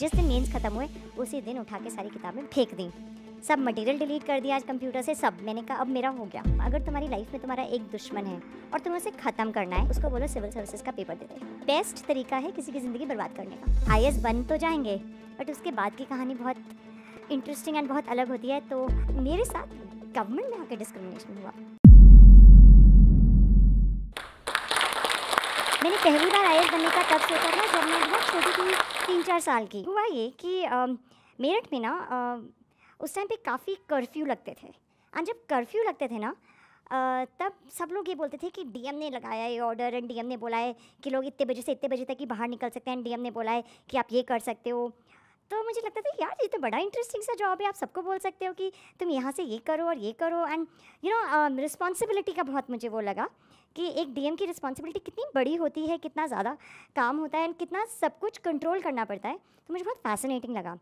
जिस दिन मेन्स ख़त्म हुए उसी दिन उठा के सारी किताबें फेंक दी सब मटेरियल डिलीट कर दिया आज कंप्यूटर से सब मैंने कहा अब मेरा हो गया अगर तुम्हारी लाइफ में तुम्हारा एक दुश्मन है और तुम्हें उसे ख़त्म करना है उसको बोलो सिविल सर्विसेज का पेपर दे दे बेस्ट तरीका है किसी की ज़िंदगी बर्बाद करने का आई बन तो जाएंगे बट उसके बाद की कहानी बहुत इंटरेस्टिंग एंड बहुत अलग होती है तो मेरे साथ गवर्नमेंट में आकर डिस्क्रिमिनेशन हुआ पहली बार आई बनने का तब सोचा था जब मैं बहुत छोटी थी तीन चार साल की हुआ ये कि मेरठ में ना उस टाइम पे काफ़ी कर्फ्यू लगते थे और जब कर्फ्यू लगते थे ना तब सब लोग ये बोलते थे कि डीएम ने लगाया ये ऑर्डर एंड डीएम ने बोला है कि लोग इतने बजे से इतने बजे तक ही बाहर निकल सकते हैं डीएम ने बोला है कि आप ये कर सकते हो तो मुझे लगता था यार ये तो बड़ा इंटरेस्टिंग सा जॉब है आप सबको बोल सकते हो कि तुम यहाँ से ये करो और ये करो एंड यू नो रिस्पॉन्सिबिलिटी का बहुत मुझे वो लगा कि एक डीएम की रिस्पॉन्सिबिलिटी कितनी बड़ी होती है कितना ज़्यादा काम होता है एंड कितना सब कुछ कंट्रोल करना पड़ता है तो मुझे बहुत फैसिनेटिंग लगा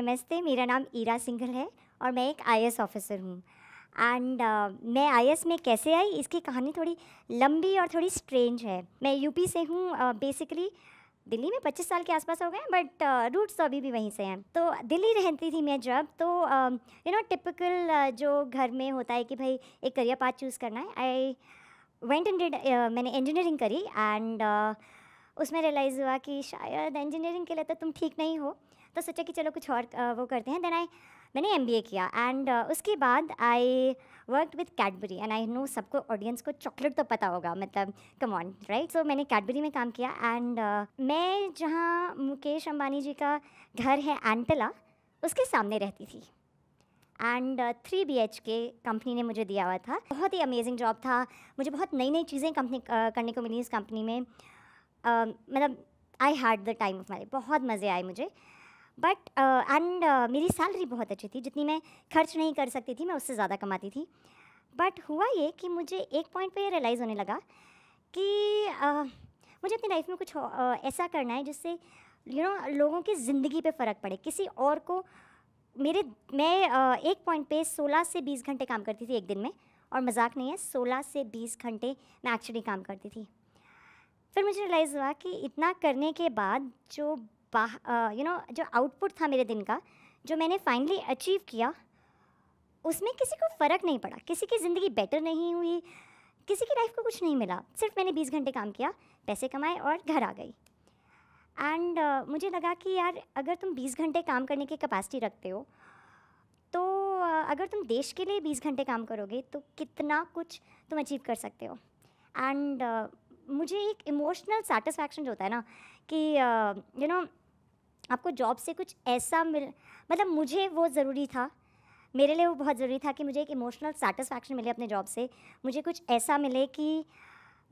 नमस्ते मेरा नाम ईरा सिंघल है और मैं एक आई ऑफिसर हूँ एंड uh, मैं आई में कैसे आई इसकी कहानी थोड़ी लंबी और थोड़ी स्ट्रेंज है मैं यूपी से हूँ बेसिकली uh, दिल्ली में 25 साल के आसपास हो गए बट रूट्स uh, तो अभी भी वहीं से हैं तो दिल्ली रहती थी मैं जब तो यू नो टिपिकल जो घर में होता है कि भाई एक करियर पाथ चूज़ करना है आई वेंट एंड मैंने इंजीनियरिंग करी एंड uh, उसमें रियलाइज़ हुआ कि शायद इंजीनियरिंग के लिए तो तुम ठीक नहीं हो तो सोचा कि चलो कुछ और वो करते हैं देन आई मैंने एम किया एंड उसके बाद I work with Cadbury and I know सबको ऑडियंस को चॉकलेट तो पता होगा मतलब कम ऑन राइट सो मैंने कैडबरी में काम किया एंड uh, मैं जहाँ मुकेश अंबानी जी का घर है एंटला उसके सामने रहती थी and three B H K company ने मुझे दिया हुआ था बहुत ही अमेजिंग जॉब था मुझे बहुत नई नई चीज़ें कंपनी uh, करने को मिली इस कंपनी में मतलब I had the time of my बहुत मज़े आए मुझे बट एंड मेरी सैलरी बहुत अच्छी थी जितनी मैं खर्च नहीं कर सकती थी मैं उससे ज़्यादा कमाती थी बट हुआ ये कि मुझे एक पॉइंट पे रियलाइज़ होने लगा कि uh, मुझे अपनी लाइफ में कुछ uh, ऐसा करना है जिससे यू you नो know, लोगों की ज़िंदगी पे फ़र्क पड़े किसी और को मेरे मैं uh, एक पॉइंट पे 16 से 20 घंटे काम करती थी एक दिन में और मजाक नहीं है 16 से 20 घंटे मैं एक्चुअली काम करती थी फिर मुझे रियलाइज़ हुआ कि इतना करने के बाद जो बाह यू नो जो आउटपुट था मेरे दिन का जो मैंने फाइनली अचीव किया उसमें किसी को फ़र्क नहीं पड़ा किसी की ज़िंदगी बेटर नहीं हुई किसी की लाइफ को कुछ नहीं मिला सिर्फ मैंने बीस घंटे काम किया पैसे कमाए और घर आ गई एंड uh, मुझे लगा कि यार अगर तुम बीस घंटे काम करने की कैपेसिटी रखते हो तो uh, अगर तुम देश के लिए बीस घंटे काम करोगे तो कितना कुछ तुम अचीव कर सकते हो एंड uh, मुझे एक इमोशनल सेटिस्फैक्शन जो होता है ना कि यू नो आपको जॉब से कुछ ऐसा मिल मतलब मुझे वो ज़रूरी था मेरे लिए वो बहुत ज़रूरी था कि मुझे एक इमोशनल सेटिस्फैक्शन मिले अपने जॉब से मुझे कुछ ऐसा मिले कि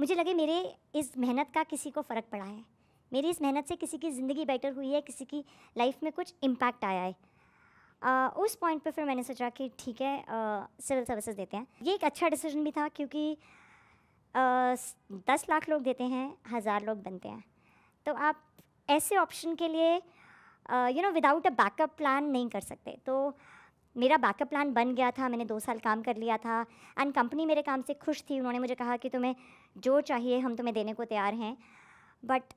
मुझे लगे मेरे इस मेहनत का किसी को फ़र्क पड़ा है मेरी इस मेहनत से किसी की ज़िंदगी बेटर हुई है किसी की लाइफ में कुछ इम्पैक्ट आया है आ, उस पॉइंट पे फिर मैंने सोचा कि ठीक है सिविल सर्विसेज देते हैं ये एक अच्छा डिसीजन भी था क्योंकि दस लाख लोग देते हैं हज़ार लोग बनते हैं तो आप ऐसे ऑप्शन के लिए you know without a backup plan नहीं कर सकते तो मेरा बैकअप प्लान बन गया था मैंने दो साल काम कर लिया था एंड कंपनी मेरे काम से खुश थी उन्होंने मुझे कहा कि तुम्हें जो चाहिए हम तुम्हें देने को तैयार हैं बट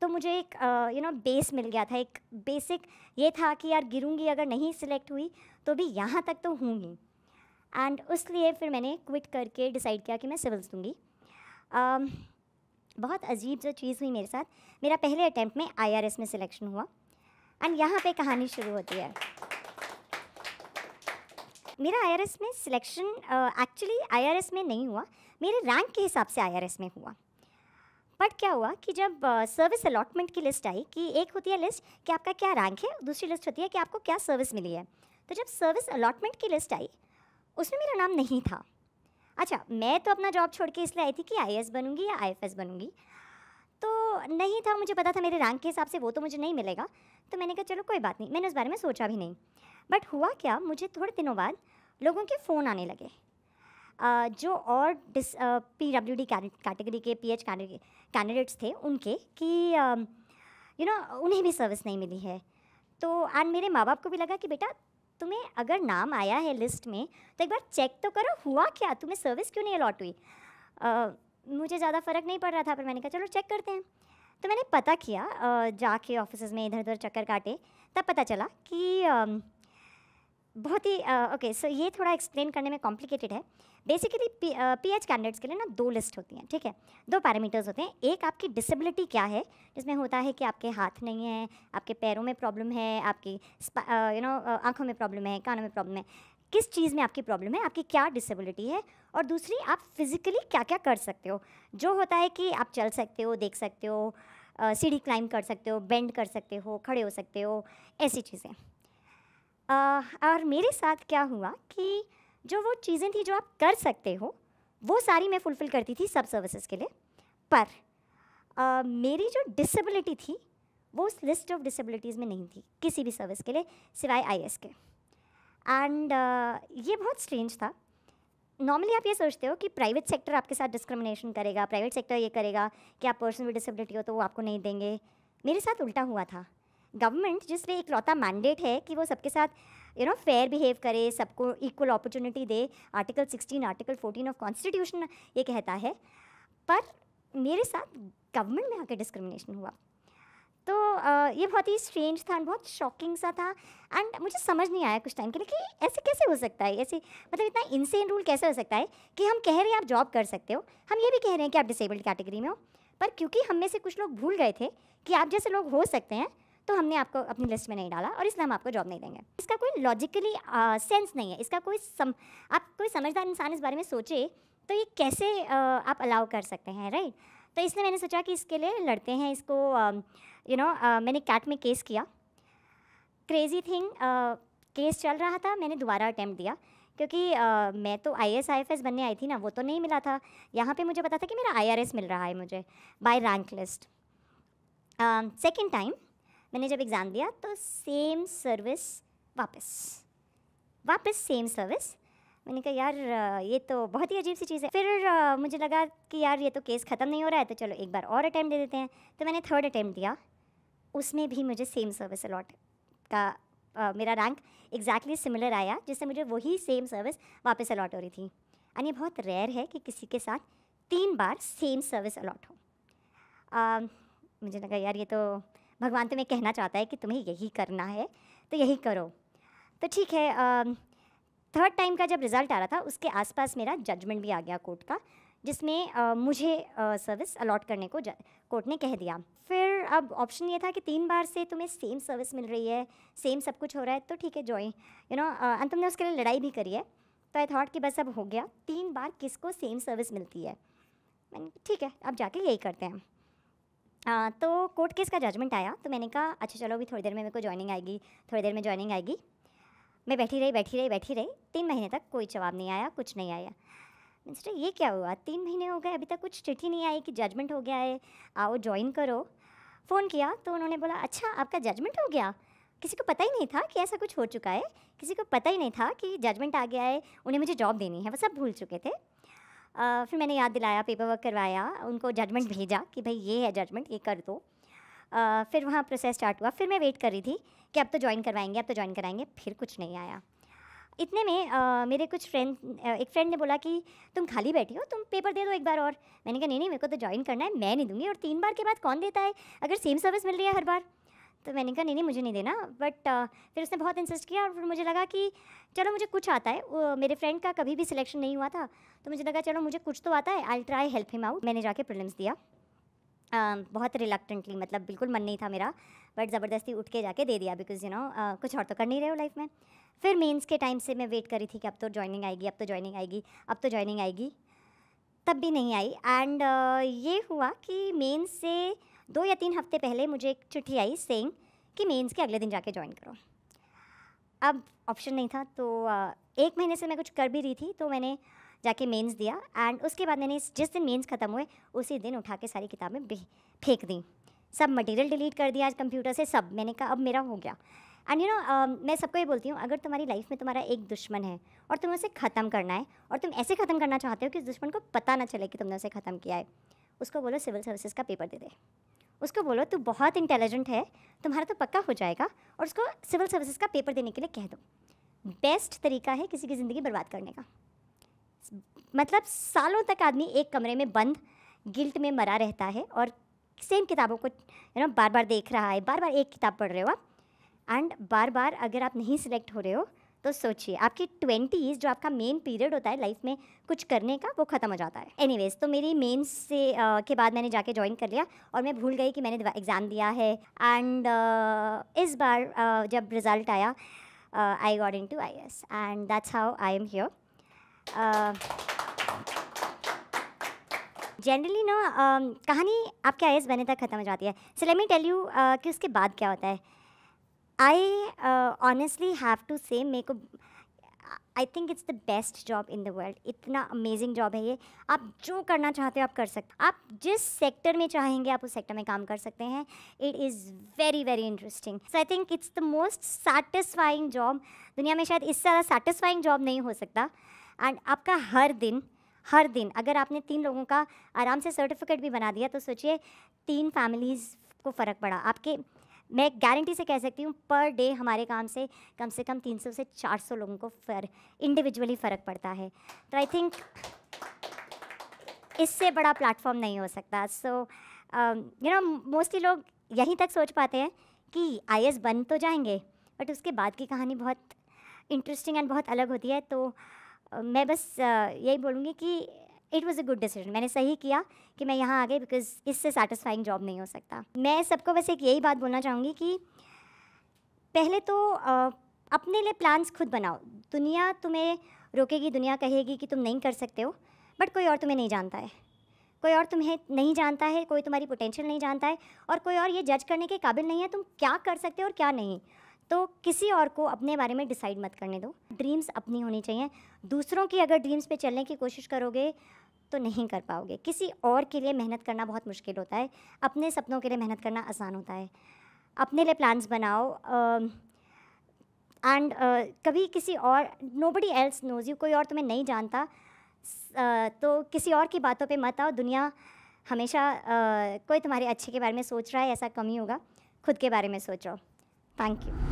तो मुझे एक यू नो बेस मिल गया था एक बेसिक ये था कि यार गिरूंगी अगर नहीं सिलेक्ट हुई तो भी यहाँ तक तो हूँगी एंड उस लिए फिर मैंने क्विट करके डिसाइड किया कि मैं सिविल्स दूँगी um, बहुत अजीब जो चीज़ हुई मेरे साथ मेरा पहले अटैम्प्ट में आई में सिलेक्शन हुआ एंड यहाँ पे कहानी शुरू होती है मेरा आई में सिलेक्शन एक्चुअली आई में नहीं हुआ मेरे रैंक के हिसाब से आई में हुआ बट क्या हुआ कि जब सर्विस uh, अलॉटमेंट की लिस्ट आई कि एक होती है लिस्ट कि आपका क्या रैंक है दूसरी लिस्ट होती है कि आपको क्या सर्विस मिली है तो जब सर्विस अलॉटमेंट की लिस्ट आई उसमें मेरा नाम नहीं था अच्छा मैं तो अपना जॉब छोड़ के इसलिए आई थी कि आई बनूंगी या आई बनूंगी तो नहीं था मुझे पता था मेरे रैंक के हिसाब से वो तो मुझे नहीं मिलेगा तो मैंने कहा चलो कोई बात नहीं मैंने उस बारे में सोचा भी नहीं बट हुआ क्या मुझे थोड़े दिनों बाद लोगों के फ़ोन आने लगे जो और डिस पी डब्ल्यू डी कैटेगरी के पी एच कैंडिडेट्स थे उनके कि यू नो उन्हें भी सर्विस नहीं मिली है तो एंड मेरे माँ बाप को भी लगा कि बेटा तुम्हें अगर नाम आया है लिस्ट में तो एक बार चेक तो करो हुआ क्या तुम्हें सर्विस क्यों नहीं अलॉट हुई मुझे ज़्यादा फ़र्क नहीं पड़ रहा था पर मैंने कहा चलो चेक करते हैं तो मैंने पता किया जाके ऑफिस में इधर उधर चक्कर काटे तब पता चला कि बहुत ही ओके सो ये थोड़ा एक्सप्लेन करने में कॉम्प्लिकेटेड है बेसिकली पी एच कैंडिडेट्स के लिए ना दो लिस्ट होती हैं ठीक है दो पैरामीटर्स होते हैं एक आपकी डिसेबिलिटी क्या है जिसमें होता है कि आपके हाथ नहीं है आपके पैरों में प्रॉब्लम है आपकी यू नो आँखों में प्रॉब्लम है कानों में प्रॉब्लम है किस चीज़ में आपकी प्रॉब्लम है आपकी क्या डिसेबिलिटी है और दूसरी आप फिज़िकली क्या क्या कर सकते हो जो होता है कि आप चल सकते हो देख सकते हो सीढ़ी क्लाइंब कर सकते हो बेंड कर सकते हो खड़े हो सकते हो ऐसी चीज़ें और मेरे साथ क्या हुआ कि जो वो चीज़ें थी जो आप कर सकते हो वो सारी मैं फुलफ़िल करती थी सब सर्विसेज के लिए पर आ, मेरी जो डिसेबिलिटी थी वो उस लिस्ट ऑफ डिसेबिलिटीज़ में नहीं थी किसी भी सर्विस के लिए सिवाय आई के एंड ये बहुत स्ट्रेंज था नॉर्मली आप ये सोचते हो कि प्राइवेट सेक्टर आपके साथ डिस्क्रिमिनेशन करेगा प्राइवेट सेक्टर ये करेगा कि आप पर्सनल डिसेबिलिटी हो तो वो आपको नहीं देंगे मेरे साथ उल्टा हुआ था गवर्नमेंट एक इकलौता मैंडेट है कि वो सबके साथ यू नो फेयर बिहेव करे सबको इक्वल अपॉर्चुनिटी दे आर्टिकल 16 आर्टिकल 14 ऑफ कॉन्स्टिट्यूशन ये कहता है पर मेरे साथ गवर्नमेंट में आकर डिस्क्रिमिनेशन हुआ तो ये बहुत ही स्ट्रेंज था बहुत शॉकिंग सा था एंड मुझे समझ नहीं आया कुछ टाइम के लिए कि ऐसे कैसे हो सकता है ऐसे मतलब इतना इनसेन रूल कैसे हो सकता है कि हम कह रहे हैं आप जॉब कर सकते हो हम ये भी कह रहे हैं कि आप डिसेबल्ड कैटेगरी में हो पर क्योंकि हम में से कुछ लोग भूल गए थे कि आप जैसे लोग हो सकते हैं तो हमने आपको अपनी लिस्ट में नहीं डाला और इसलिए हम आपको जॉब नहीं देंगे इसका कोई लॉजिकली सेंस नहीं है इसका कोई सम आप कोई समझदार इंसान इस बारे में सोचे तो ये कैसे uh, आप अलाउ कर सकते हैं राइट तो इसलिए मैंने सोचा कि इसके लिए लड़ते हैं इसको यू um, नो मैंने कैट में केस किया क्रेजी थिंग केस चल रहा था मैंने दोबारा अटैम्प्ट दिया क्योंकि uh, मैं तो I S I F S बनने आई थी ना वो तो नहीं मिला था यहाँ पे मुझे पता था कि मेरा आई आर एस मिल रहा है मुझे by rank list second time मैंने जब एग्ज़ाम दिया तो सेम सर्विस वापस वापस सेम सर्विस मैंने कहा यार ये तो बहुत ही अजीब सी चीज़ है फिर मुझे लगा कि यार ये तो केस ख़त्म नहीं हो रहा है तो चलो एक बार और अटैम्प्ट दे देते हैं तो मैंने थर्ड अटैम्प्ट दिया उसमें भी मुझे सेम सर्विस अलॉट का आ, मेरा रैंक एग्जैक्टली सिमिलर आया जिससे मुझे वही सेम सर्विस वापस अलॉट हो रही थी यानी ये बहुत रेयर है कि किसी के साथ तीन बार सेम सर्विस अलॉट हो आ, मुझे लगा यार ये तो भगवान तुम्हें कहना चाहता है कि तुम्हें यही करना है तो यही करो तो ठीक है थर्ड टाइम का जब रिज़ल्ट आ रहा था उसके आसपास मेरा जजमेंट भी आ गया कोर्ट का जिसमें आ, मुझे सर्विस अलॉट करने को कोर्ट ने कह दिया फिर अब ऑप्शन ये था कि तीन बार से तुम्हें सेम सर्विस मिल रही है सेम सब कुछ हो रहा है तो ठीक है ज्वाइन यू नो अंत तुमने उसके लिए लड़ाई भी करी है तो आई थॉट कि बस अब हो गया तीन बार किसको सेम सर्विस मिलती है ठीक है अब जाके यही करते हैं आ, तो कोर्ट केस का जजमेंट आया तो मैंने कहा अच्छा चलो अभी थोड़ी देर में मेरे को ज्वाइनिंग आएगी थोड़ी देर में ज्वाइनिंग आएगी मैं बैठी रही बैठी रही बैठी रही तीन महीने तक कोई जवाब नहीं आया कुछ नहीं आया मिस्टर ये क्या हुआ तीन महीने हो गए अभी तक कुछ चिट्ठी नहीं आई कि जजमेंट हो गया है आओ ज्वाइन करो फ़ोन किया तो उन्होंने बोला अच्छा आपका जजमेंट हो गया किसी को पता ही नहीं था कि ऐसा कुछ हो चुका है किसी को पता ही नहीं था कि जजमेंट आ गया है उन्हें मुझे जॉब देनी है वो सब भूल चुके थे फिर मैंने याद दिलाया पेपर वर्क करवाया उनको जजमेंट भेजा कि भाई ये है जजमेंट ये कर दो फिर वहाँ प्रोसेस स्टार्ट हुआ फिर मैं वेट कर रही थी कि अब तो ज्वाइन करवाएंगे अब तो ज्वाइन कराएंगे फिर कुछ नहीं आया इतने में आ, मेरे कुछ फ्रेंड एक फ्रेंड ने बोला कि तुम खाली बैठी हो तुम पेपर दे दो एक बार और मैंने कहा नहीं नहीं मेरे को तो ज्वाइन करना है मैं नहीं दूंगी और तीन बार के बाद कौन देता है अगर सेम सर्विस मिल रही है हर बार तो मैंने कहा नहीं नहीं मुझे नहीं देना बट uh, फिर उसने बहुत इंसिस्ट किया और फिर मुझे लगा कि चलो मुझे कुछ आता है वो मेरे फ्रेंड का कभी भी सिलेक्शन नहीं हुआ था तो मुझे लगा चलो मुझे कुछ तो आता है I try help him out मैंने जाके प्रिलिम्स दिया Uh, बहुत रिलक्टेंटली मतलब बिल्कुल मन नहीं था मेरा बट ज़बरदस्ती उठ के जाके दे दिया बिकॉज यू नो कुछ और तो कर नहीं रहे हो लाइफ में फिर मेंस के टाइम से मैं वेट कर रही थी कि अब तो ज्वाइनिंग आएगी अब तो ज्वाइनिंग आएगी अब तो ज्वाइनिंग आएगी तब भी नहीं आई एंड uh, ये हुआ कि मेंस से दो या तीन हफ्ते पहले मुझे एक चिट्ठी आई सेंग कि मेंस के अगले दिन जाके ज्वाइन करो अब ऑप्शन नहीं था तो एक महीने से मैं कुछ कर भी रही थी तो मैंने जाके मेंस दिया एंड उसके बाद मैंने जिस दिन मेंस ख़त्म हुए उसी दिन उठा के सारी किताबें फेंक दी सब मटेरियल डिलीट कर दिया आज कंप्यूटर से सब मैंने कहा अब मेरा हो गया एंड यू नो मैं सबको ये बोलती हूँ अगर तुम्हारी लाइफ में तुम्हारा एक दुश्मन है और तुम्हें उसे ख़त्म करना है और तुम ऐसे ख़त्म करना चाहते हो कि उस दुश्मन को पता ना चले कि तुमने उसे ख़त्म किया है उसको बोलो सिविल सर्विसेज का पेपर दे दे उसको बोलो तू बहुत इंटेलिजेंट है तुम्हारा तो पक्का हो जाएगा और उसको सिविल सर्विसेज का पेपर देने के लिए कह दो बेस्ट तरीका है किसी की ज़िंदगी बर्बाद करने का मतलब सालों तक आदमी एक कमरे में बंद गिल्ट में मरा रहता है और सेम किताबों को यू नो बार बार देख रहा है बार बार एक किताब पढ़ रहे हो आप एंड बार बार अगर आप नहीं सिलेक्ट हो रहे हो तो सोचिए आपकी ट्वेंटीज़ जो आपका मेन पीरियड होता है लाइफ में कुछ करने का वो ख़त्म हो जाता है एनीवेज तो मेरी मेन्स से आ, के बाद मैंने जाके ज्वाइन कर लिया और मैं भूल गई कि मैंने एग्ज़ाम दिया है एंड इस बार आ, जब रिज़ल्ट आया I got into I S and that's how I am here generally ना कहानी आपके आई एस बने तक ख़त्म हो जाती है so let me tell you कि उसके बाद क्या होता है आई ऑनेस्टली हैव टू से मेरे को I think it's the best job in the world इतना अमेजिंग जॉब है ये आप जो करना चाहते हो आप कर सकते आप जिस सेक्टर में चाहेंगे आप उस सेक्टर में काम कर सकते हैं it is very very interesting so I think it's the most satisfying job दुनिया में शायद इससे ज़्यादा सैटिस्फाइंग जॉब नहीं हो सकता एंड आपका हर दिन हर दिन अगर आपने तीन लोगों का आराम से सर्टिफिकेट भी बना दिया तो सोचिए तीन फैमिलीज़ को फ़र्क पड़ा आपके मैं गारंटी से कह सकती हूँ पर डे हमारे काम से कम से कम 300 से 400 लोगों को फर इंडिविजुअली फ़र्क पड़ता है तो आई थिंक इससे बड़ा प्लेटफॉर्म नहीं हो सकता सो यू नो मोस्टली लोग यहीं तक सोच पाते हैं कि आई बन तो जाएंगे बट उसके बाद की कहानी बहुत इंटरेस्टिंग एंड बहुत अलग होती है तो uh, मैं बस uh, यही बोलूँगी कि it was a good decision मैंने सही किया कि मैं यहाँ आ गई बिकॉज इससे सेटिस्फाइंग जॉब नहीं हो सकता मैं सबको बस एक यही बात बोलना चाहूँगी कि पहले तो आ, अपने लिए प्लान्स खुद बनाओ दुनिया तुम्हें रोकेगी दुनिया कहेगी कि तुम नहीं कर सकते हो बट कोई और तुम्हें नहीं जानता है कोई और तुम्हें नहीं जानता है कोई तुम्हारी पोटेंशियल नहीं जानता है और कोई और ये जज करने के काबिल नहीं है तुम क्या कर सकते हो और क्या नहीं तो किसी और को अपने बारे में डिसाइड मत करने दो ड्रीम्स अपनी होनी चाहिए दूसरों की अगर ड्रीम्स पे चलने की कोशिश करोगे तो नहीं कर पाओगे किसी और के लिए मेहनत करना बहुत मुश्किल होता है अपने सपनों के लिए मेहनत करना आसान होता है अपने लिए प्लान्स बनाओ एंड uh, uh, कभी किसी और nobody else knows you कोई और तुम्हें नहीं जानता uh, तो किसी और की बातों पे मत आओ दुनिया हमेशा uh, कोई तुम्हारे अच्छे के बारे में सोच रहा है ऐसा कम ही होगा खुद के बारे में सोचो थैंक यू